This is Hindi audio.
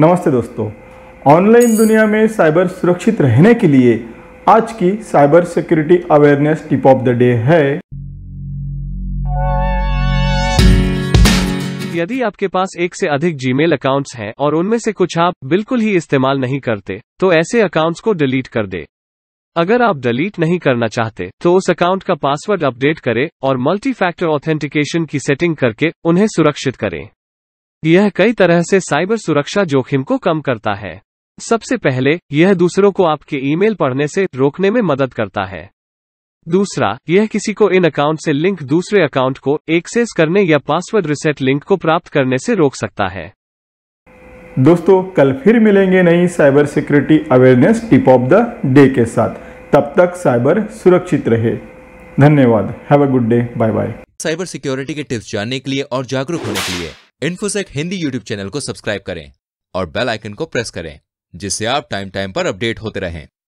नमस्ते दोस्तों ऑनलाइन दुनिया में साइबर सुरक्षित रहने के लिए आज की cyber security awareness tip of the day है यदि आपके पास एक से अधिक जीमेल अकाउंट्स हैं और उनमें से कुछ आप बिल्कुल ही इस्तेमाल नहीं करते तो ऐसे अकाउंट्स को डिलीट कर दे अगर आप डिलीट नहीं करना चाहते तो उस अकाउंट का पासवर्ड अपडेट करें और मल्टी फैक्टर ऑथेंटिकेशन की सेटिंग करके उन्हें सुरक्षित करें यह कई तरह से साइबर सुरक्षा जोखिम को कम करता है सबसे पहले यह दूसरों को आपके ईमेल पढ़ने से रोकने में मदद करता है दूसरा यह किसी को इन अकाउंट से लिंक दूसरे अकाउंट को एक्सेस करने या पासवर्ड रिसेट लिंक को प्राप्त करने से रोक सकता है दोस्तों कल फिर मिलेंगे नई cyber security awareness tip of the day के साथ तब तक साइबर सुरक्षित रहे धन्यवाद have a good day bye bye cyber security के टिप्स जानने के लिए और जागरूक होने के लिए इन्फोसेक हिंदी यूट्यूब चैनल को सब्सक्राइब करें और बेल आइकन को प्रेस करें जिससे आप टाइम टाइम पर अपडेट होते रहें